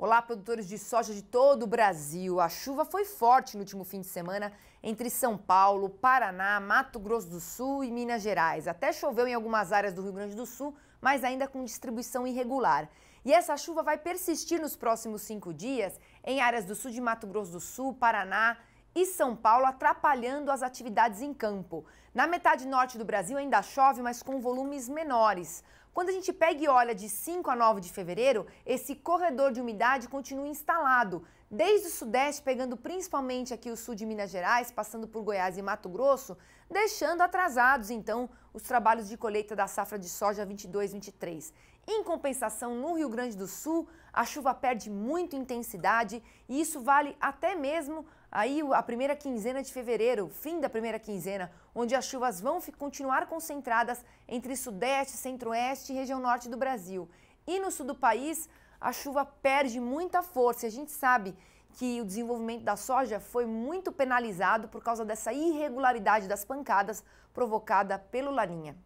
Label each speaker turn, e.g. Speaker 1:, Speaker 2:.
Speaker 1: Olá, produtores de soja de todo o Brasil. A chuva foi forte no último fim de semana entre São Paulo, Paraná, Mato Grosso do Sul e Minas Gerais. Até choveu em algumas áreas do Rio Grande do Sul, mas ainda com distribuição irregular. E essa chuva vai persistir nos próximos cinco dias em áreas do sul de Mato Grosso do Sul, Paraná e São Paulo, atrapalhando as atividades em campo. Na metade norte do Brasil ainda chove, mas com volumes menores. Quando a gente pega e olha de 5 a 9 de fevereiro, esse corredor de umidade continua instalado, desde o sudeste, pegando principalmente aqui o sul de Minas Gerais, passando por Goiás e Mato Grosso, deixando atrasados então os trabalhos de colheita da safra de soja 22/23. Em compensação, no Rio Grande do Sul, a chuva perde muito intensidade e isso vale até mesmo aí a primeira quinzena de fevereiro, fim da primeira quinzena, onde as chuvas vão continuar concentradas entre sudeste, centro-oeste Nordeste e região norte do Brasil. E no sul do país, a chuva perde muita força. A gente sabe que o desenvolvimento da soja foi muito penalizado por causa dessa irregularidade das pancadas provocada pelo Laninha.